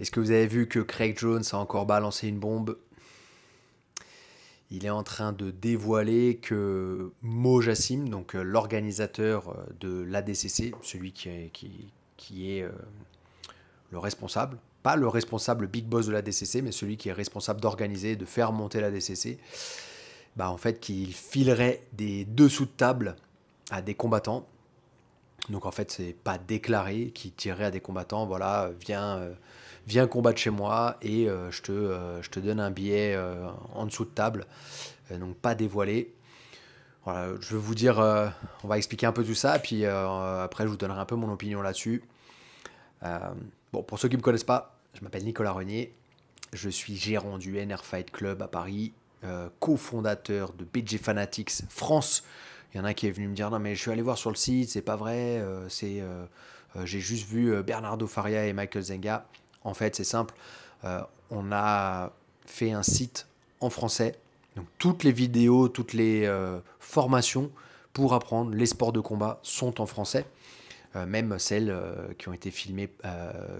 Est-ce que vous avez vu que Craig Jones a encore balancé une bombe Il est en train de dévoiler que Mo Jassim, donc euh, l'organisateur euh, de l'ADCC, celui qui est, qui, est euh, le responsable, pas le responsable big boss de la DCC, mais celui qui est responsable d'organiser, de faire monter la DCC, bah en fait qu'il filerait des dessous de table à des combattants donc en fait, c'est pas déclaré qui dirait à des combattants voilà, viens, euh, combattre chez moi et euh, je, te, euh, je te donne un billet en dessous de table. donc pas dévoilé. Voilà, je vais vous dire, on va expliquer un peu tout ça, puis après, je vous donnerai un peu mon opinion là-dessus. bon, pour ceux qui ne me connaissent pas, je m'appelle Nicolas Renier. Je suis gérant du NR Fight Club à Paris, cofondateur de BG Fanatics France il y en a qui est venu me dire non mais je suis allé voir sur le site, c'est pas vrai, euh, c'est euh, euh, j'ai juste vu Bernardo Faria et Michael Zenga. En fait, c'est simple, on a fait un site en français, donc toutes les vidéos, toutes les formations pour apprendre les sports de combat sont en français. même celles qui ont été filmées,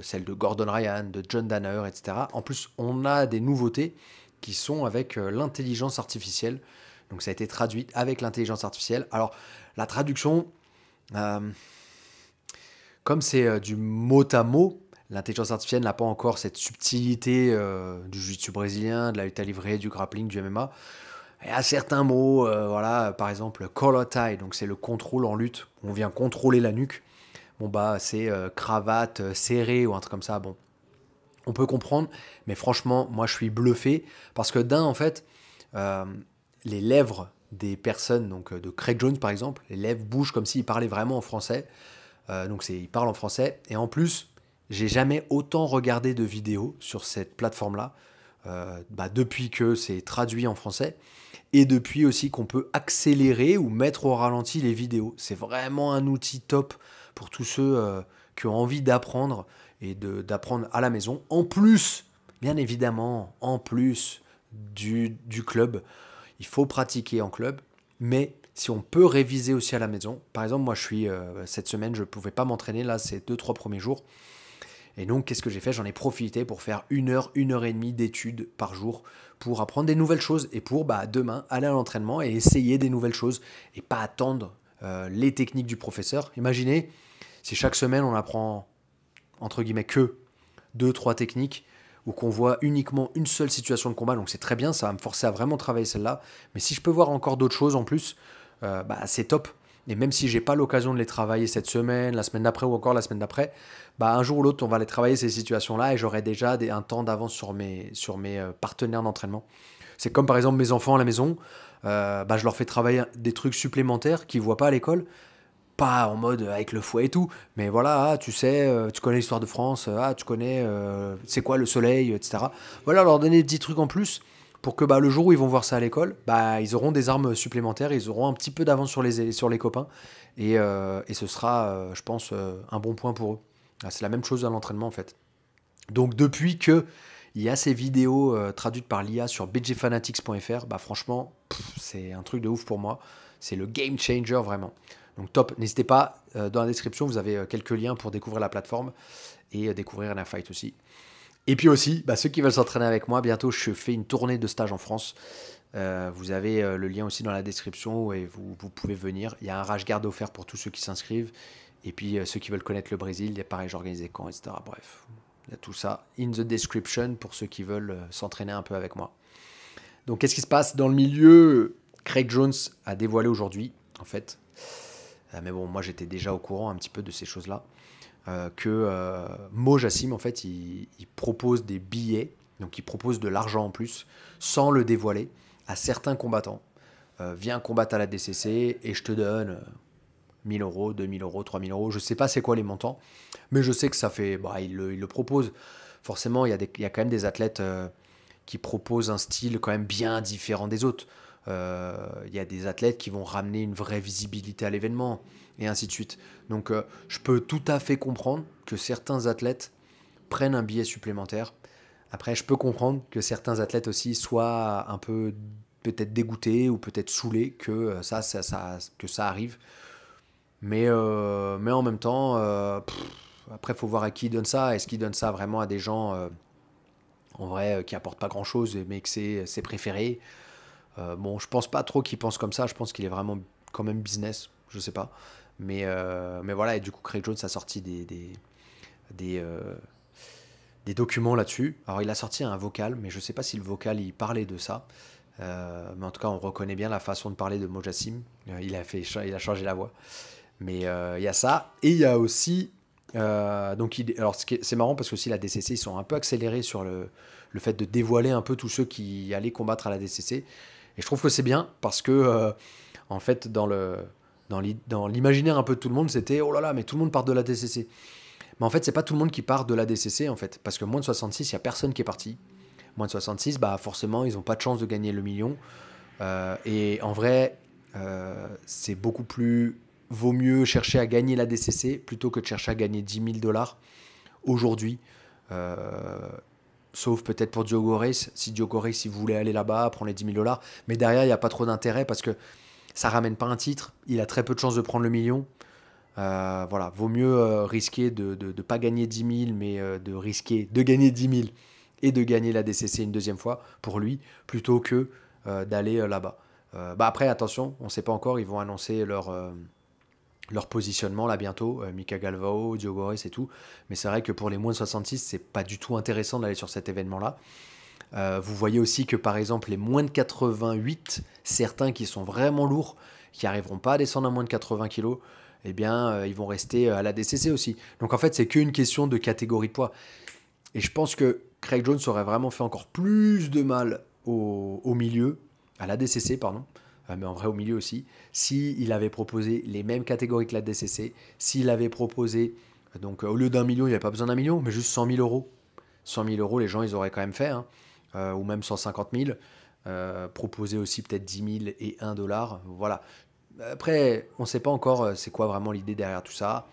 celles de Gordon Ryan, de John Danner, etc. En plus, on a des nouveautés qui sont avec l'intelligence artificielle donc ça a été traduit avec l'intelligence artificielle. Alors la traduction, euh, comme c'est euh, du mot à mot, l'intelligence artificielle n'a pas encore cette subtilité euh, du jiu-jitsu brésilien, de la lutte à livrer, du grappling, du MMA. Et à certains mots, voilà, par exemple collar donc c'est le contrôle en lutte, on vient contrôler la nuque. Bon bah c'est cravate serrée ou un truc comme ça. Bon, on peut comprendre, mais franchement, moi je suis bluffé parce que d'un en fait, les lèvres des personnes, donc euh, de Craig Jones par exemple, les lèvres bougent comme s'il parlait vraiment en français. Euh, donc c'est, il parle en français. Et en plus, j'ai jamais autant regardé de vidéos sur cette plateforme-là, euh, bah, depuis que c'est traduit en français, et depuis aussi qu'on peut accélérer ou mettre au ralenti les vidéos. C'est vraiment un outil top pour tous ceux qui ont envie d'apprendre et d'apprendre à la maison. En plus, bien évidemment, en plus du club, il faut pratiquer en club, mais si on peut réviser aussi à la maison, par exemple, moi je suis euh, cette semaine, je ne pouvais pas m'entraîner là ces deux, trois premiers jours. Et donc, qu'est-ce que j'ai fait J'en ai profité pour faire une heure, une heure et demie d'études par jour pour apprendre des nouvelles choses et pour bah, demain aller à l'entraînement et essayer des nouvelles choses et pas attendre euh, les techniques du professeur. Imaginez si chaque semaine on apprend entre guillemets que deux, trois techniques, ou qu'on voit uniquement une seule situation de combat, donc c'est très bien, ça va me forcer à vraiment travailler celle-là. Mais si je peux voir encore d'autres choses en plus, euh, bah, c'est top. Et même si j'ai pas l'occasion de les travailler cette semaine, la semaine d'après ou encore la semaine d'après, bah un jour ou l'autre, on va les travailler ces situations-là et j'aurai déjà un temps d'avance sur mes, sur mes euh, partenaires d'entraînement. C'est comme par exemple mes enfants à la maison, euh, bah, je leur fais travailler des trucs supplémentaires qu'ils voient pas à l'école pas en mode euh, avec le fouet et tout, mais voilà, ah, tu sais, euh, tu connais l'histoire de France, euh, ah, tu connais c'est quoi le soleil, etc. Voilà, leur donner des petits trucs en plus pour que bah, le jour où ils vont voir ça à l'école, bah, ils auront des armes supplémentaires, ils auront un petit peu d'avance sur les, sur les copains, et, ce sera, je pense, un bon point pour eux. Ah, c'est la même chose à l'entraînement en fait. Donc depuis que il y a ces vidéos traduites par l'IA sur bgfanatics.fr, bah franchement, c'est un truc de ouf pour moi. C'est le game changer vraiment. Donc top, n'hésitez pas, euh, dans la description, vous avez euh, quelques liens pour découvrir la plateforme et euh, découvrir la fight aussi. Et puis aussi, bah, ceux qui veulent s'entraîner avec moi, bientôt je fais une tournée de stage en France. vous avez le lien aussi dans la description et vous, pouvez venir. Il y a un rage garde offert pour tous ceux qui s'inscrivent. Et puis ceux qui veulent connaître le Brésil, les y organisés pareil, j'organise des camps, etc. Bref, il y a tout ça in the description pour ceux qui veulent s'entraîner un peu avec moi. Donc qu'est-ce qui se passe dans le milieu Craig Jones a dévoilé aujourd'hui, en fait. Euh, mais bon, moi j'étais déjà au courant un petit peu de ces choses-là. Euh, que euh, Mo Jassim, en fait, il, propose des billets, donc il propose de l'argent en plus, sans le dévoiler, à certains combattants. Euh, viens combattre à la DCC et je te donne 1000 euros, 2000 euros, 3000 euros. Je ne sais pas c'est quoi les montants, mais je sais que ça fait. Bah, il, le, propose. Forcément, il il y, a quand même des athlètes qui proposent un style quand même bien différent des autres. Euh, il y a des athlètes qui vont ramener une vraie visibilité à l'événement, et ainsi de suite. Donc euh, je peux tout à fait comprendre que certains athlètes prennent un billet supplémentaire. Après, je peux comprendre que certains athlètes aussi soient un peu peut-être dégoûtés ou peut-être saoulés que euh, ça, arrive. Mais, en même temps, après il après, faut voir à qui donne donnent ça. Est-ce qu'il donne ça vraiment à des gens, en vrai, qui apportent pas grand-chose, mais que c'est, c'est préféré euh, bon, je pense pas trop qu'il pense comme ça. Je pense qu'il est vraiment quand même business. Je sais pas. Mais, euh, mais voilà, et du coup, Craig Jones a sorti des, des, euh, des, documents là-dessus. Alors, il a sorti un vocal, mais je sais pas si le vocal, il parlait de ça. mais en tout cas, on reconnaît bien la façon de parler de Mojassim. il, a fait, il a changé la voix. Mais il y a ça. Et il y a aussi donc, alors c'est marrant parce que aussi la DCC, ils sont un peu accélérés sur le, le, fait de dévoiler un peu tous ceux qui allaient combattre à la DCC. Et je trouve que c'est bien parce que, euh, en fait, dans le dans l'imaginaire un peu de tout le monde, c'était oh là là, mais tout le monde part de la DCC. Mais en fait, c'est pas tout le monde qui part de la DCC en fait, parce que moins de 66, il n'y a personne qui est parti. Moins de 66, bah forcément, ils n'ont pas de chance de gagner le million. Euh, et en vrai, euh, c'est beaucoup plus vaut mieux chercher à gagner la DCC plutôt que de chercher à gagner 10 000 dollars aujourd'hui. Sauf peut-être pour Diogo si Diogo si voulait aller là-bas, prendre les 10 000 dollars. Mais derrière, il n'y a pas trop d'intérêt parce que ça ramène pas un titre. Il a très peu de chances de prendre le million. Euh, voilà, vaut mieux euh, risquer de ne pas gagner 10 000, mais euh, de risquer de gagner 10 000 et de gagner la DCC une deuxième fois pour lui, plutôt que d'aller là-bas. bah après, attention, on ne sait pas encore, ils vont annoncer leur, leur positionnement là bientôt, euh, Mika Galvao, Diogo Reis et tout. Mais c'est vrai que pour les moins de 66, c'est pas du tout intéressant d'aller sur cet événement-là. Euh, vous voyez aussi que par exemple les moins de 88, certains qui sont vraiment lourds, qui arriveront pas à descendre à moins de 80 kg, eh bien euh, ils vont rester à la DCC aussi. Donc en fait c'est qu'une question de catégorie de poids. Et je pense que Craig Jones aurait vraiment fait encore plus de mal au milieu, à la DCC pardon, ah, mais en vrai au milieu aussi, s'il avait proposé les mêmes catégories que la DCC, s'il avait proposé, donc euh, au lieu d'un million, il n'y avait pas besoin d'un million, mais juste 100 000 euros. 100 000 euros, les gens, ils auraient quand même fait, hein. euh, ou même 150 000. Euh, proposer aussi peut-être 10 000 et 1 dollar. Voilà. Après, on ne sait pas encore c'est quoi vraiment l'idée derrière tout ça.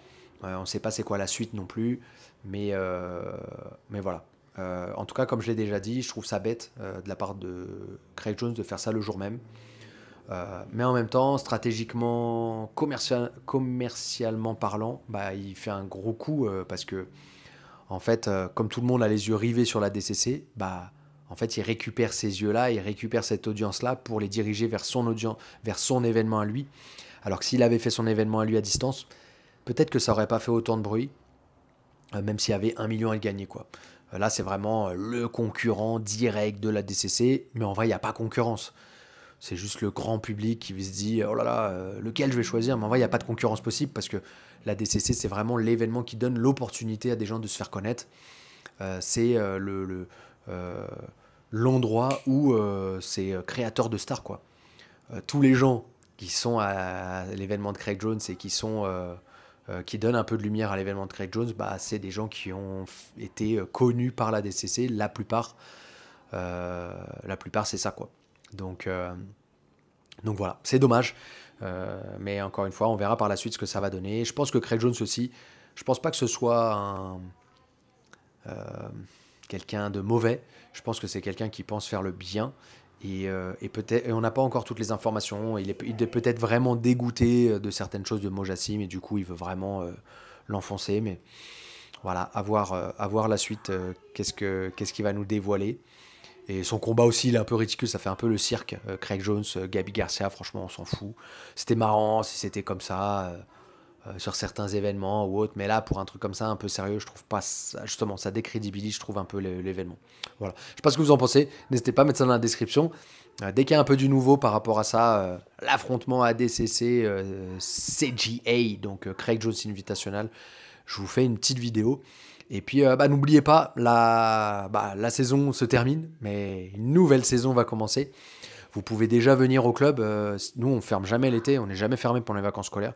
on ne sait pas c'est quoi la suite non plus. Mais, mais voilà. en tout cas, comme je l'ai déjà dit, je trouve ça bête de la part de Craig Jones de faire ça le jour même. Euh, mais en même temps, stratégiquement, commercialement parlant, bah, il fait un gros coup euh, parce que, en fait, euh, comme tout le monde a les yeux rivés sur la DCC, bah, en fait, il récupère ces yeux-là, il récupère cette audience-là pour les diriger vers son audience, vers son événement à lui. Alors que s'il avait fait son événement à lui à distance, peut-être que ça aurait pas fait autant de bruit, même s'il y avait un million à gagner, quoi. Là, c'est vraiment le concurrent direct de la DCC, mais en vrai, il n'y a pas concurrence. C'est juste le grand public qui se dit oh là là, euh, lequel je vais choisir. Mais en vrai, il n'y a pas de concurrence possible parce que la DCC, c'est vraiment l'événement qui donne l'opportunité à des gens de se faire connaître. Euh, c'est euh, le, l'endroit où c'est créateur de stars quoi. tous les gens qui sont à l'événement de Craig Jones et qui sont qui donnent un peu de lumière à l'événement de Craig Jones, bah, c'est des gens qui ont été connus par la DCC. La plupart, la plupart, c'est ça quoi. Donc, euh, donc voilà, c'est dommage. Euh, mais encore une fois, on verra par la suite ce que ça va donner. Je pense que Craig Jones aussi, je pense pas que ce soit euh, quelqu'un de mauvais. Je pense que c'est quelqu'un qui pense faire le bien. Et, peut-être, on n'a pas encore toutes les informations. Il est, peut-être vraiment dégoûté de certaines choses de Mojassim et du coup, il veut vraiment l'enfoncer. Mais voilà, à voir, la suite. qu'est-ce, que, qu'est-ce qu'il va nous dévoiler et son combat aussi, il est un peu ridicule, ça fait un peu le cirque. Euh, Craig Jones, euh, Gaby Gabi Garcia, franchement, on s'en fout. C'était marrant si c'était comme ça, euh, sur certains événements ou autres. Mais là, pour un truc comme ça, un peu sérieux, je trouve pas. Ça, justement, ça décrédibilise, je trouve, un peu l'événement. Voilà. Je sais pas ce que vous en pensez. N'hésitez pas à mettre ça dans la description. dès qu'il y a un peu du nouveau par rapport à ça, l'affrontement ADCC, CGA, donc Craig Jones Invitational, je vous fais une petite vidéo. Et puis, euh, bah, n'oubliez pas, bah, la, saison se termine, mais une nouvelle saison va commencer. Vous pouvez déjà venir au club. Euh, nous, on ferme jamais l'été, on n'est jamais fermé pendant les vacances scolaires.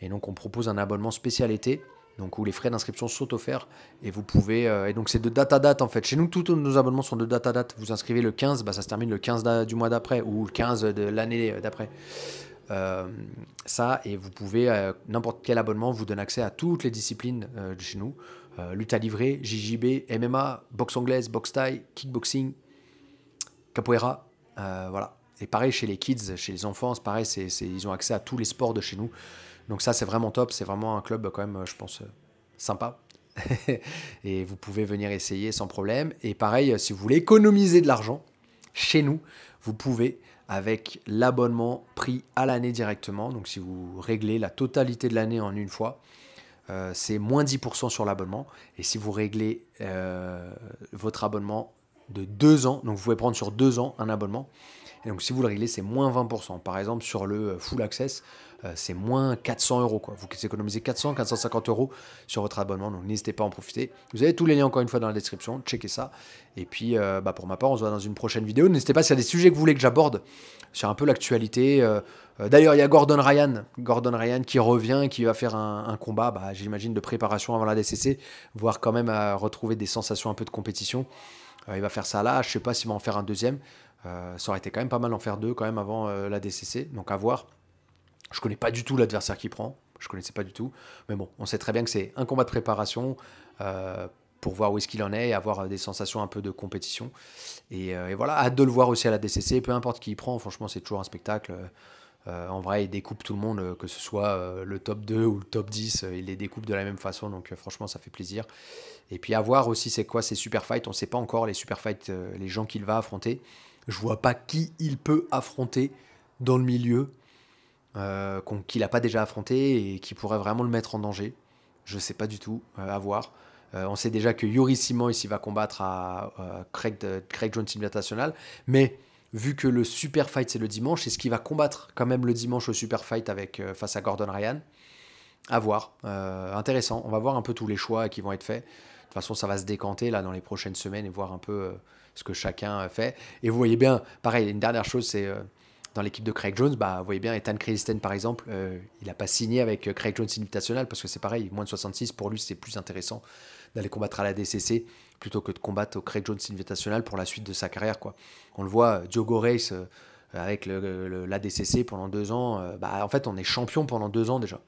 Et donc, on propose un abonnement spécial été, donc où les frais d'inscription sont offerts. Et vous pouvez. Euh, et donc, c'est de date à date, en fait. Chez nous, tous nos abonnements sont de date à date. Vous inscrivez le 15, bah, ça se termine le 15 du mois d'après ou le 15 de l'année d'après. ça et vous pouvez n'importe quel abonnement vous donne accès à toutes les disciplines de chez nous euh, lutte à livrer, JJB, MMA, boxe anglaise, boxe thaï, kickboxing, capoeira. Euh, voilà. Et pareil chez les kids, chez les enfants, c'est pareil, ils ont accès à tous les sports de chez nous. Donc ça, c'est vraiment top. C'est vraiment un club quand même, euh, je pense, sympa. et vous pouvez venir essayer sans problème. Et pareil, si vous voulez économiser de l'argent chez nous, vous pouvez avec l'abonnement pris à l'année directement. Donc si vous réglez la totalité de l'année en une fois, euh, c'est moins 10% sur l'abonnement. Et si vous réglez euh, votre abonnement de 2 ans, donc vous pouvez prendre sur 2 ans un abonnement, et donc si vous le réglez, c'est moins 20%. Par exemple, sur le euh, full access, euh, c'est moins 400 euros. Quoi. Vous économisez 400, 450 euros sur votre abonnement, donc n'hésitez pas à en profiter. Vous avez tous les liens encore une fois dans la description, checkez ça. Et puis, euh, bah, pour ma part, on se voit dans une prochaine vidéo. N'hésitez pas s'il y a des sujets que vous voulez que j'aborde sur un peu l'actualité. D'ailleurs, il y a Gordon Ryan, Gordon Ryan qui revient, qui va faire un, combat, bah, j'imagine, de préparation avant la DCC, voire quand même à retrouver des sensations un peu de compétition. il va faire ça là, je ne sais pas s'il va en faire un deuxième. Euh, ça aurait été quand même pas mal en faire deux quand même avant euh, la DCC, donc à voir. Je connais pas du tout l'adversaire qui prend, je connaissais pas du tout. Mais bon, on sait très bien que c'est un combat de préparation euh, pour voir où est-ce qu'il en est et avoir des sensations un peu de compétition. Et, voilà, hâte de le voir aussi à la DCC, peu importe qui il prend, franchement, c'est toujours un spectacle. en vrai, il découpe tout le monde, que ce soit le top 2 ou le top 10, il les découpe de la même façon, donc franchement, ça fait plaisir. Et puis à voir aussi, c'est quoi ces super fights, on sait pas encore les super fights, les gens qu'il va affronter. Je vois pas qui il peut affronter dans le milieu euh, qu'il n'a pas déjà affronté et qui pourrait vraiment le mettre en danger. Je ne sais pas du tout, euh, à voir. Euh, on sait déjà que Yuri Simon ici va combattre à, Craig, Johnson International, mais vu que le Super Fight c'est le dimanche, est-ce qu'il va combattre quand même le dimanche au Super Fight avec, face à Gordon Ryan À voir. intéressant. On va voir un peu tous les choix qui vont être faits. De toute façon, ça va se décanter là dans les prochaines semaines et voir un peu ce que chacun euh, fait. Et vous voyez bien, pareil, une dernière chose, c'est euh, dans l'équipe de Craig Jones, bah, vous voyez bien, Ethan Christen, par exemple, euh, il n'a pas signé avec Craig Jones Invitational parce que c'est pareil, moins de 66, pour lui, c'est plus intéressant d'aller combattre à la DCC plutôt que de combattre au Craig Jones Invitational pour la suite de sa carrière. Quoi. On le voit, Diogo Reis, avec la DCC pendant deux ans, bah, en fait, on est champion pendant deux ans déjà.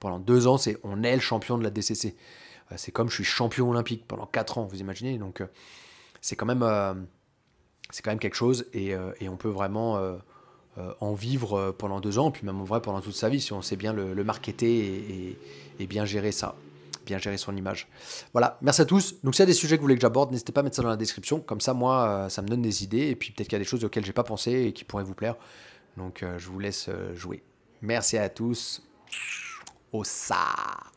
Pendant deux ans, c'est on est le champion de la DCC. c'est comme je suis champion olympique pendant quatre ans, vous imaginez Donc, c'est quand même euh, c'est quand même quelque chose et, euh, on peut vraiment euh, en vivre pendant deux ans, puis même en vrai pendant toute sa vie, si on sait bien le, marketer et, bien gérer ça, bien gérer son image. Voilà, merci à tous. Donc s'il y a des sujets que vous voulez que j'aborde, n'hésitez pas à mettre ça dans la description, comme ça moi ça me donne des idées, et puis peut-être qu'il y a des choses auxquelles j'ai pas pensé et qui pourraient vous plaire. Donc je vous laisse jouer. Merci à tous. Au ça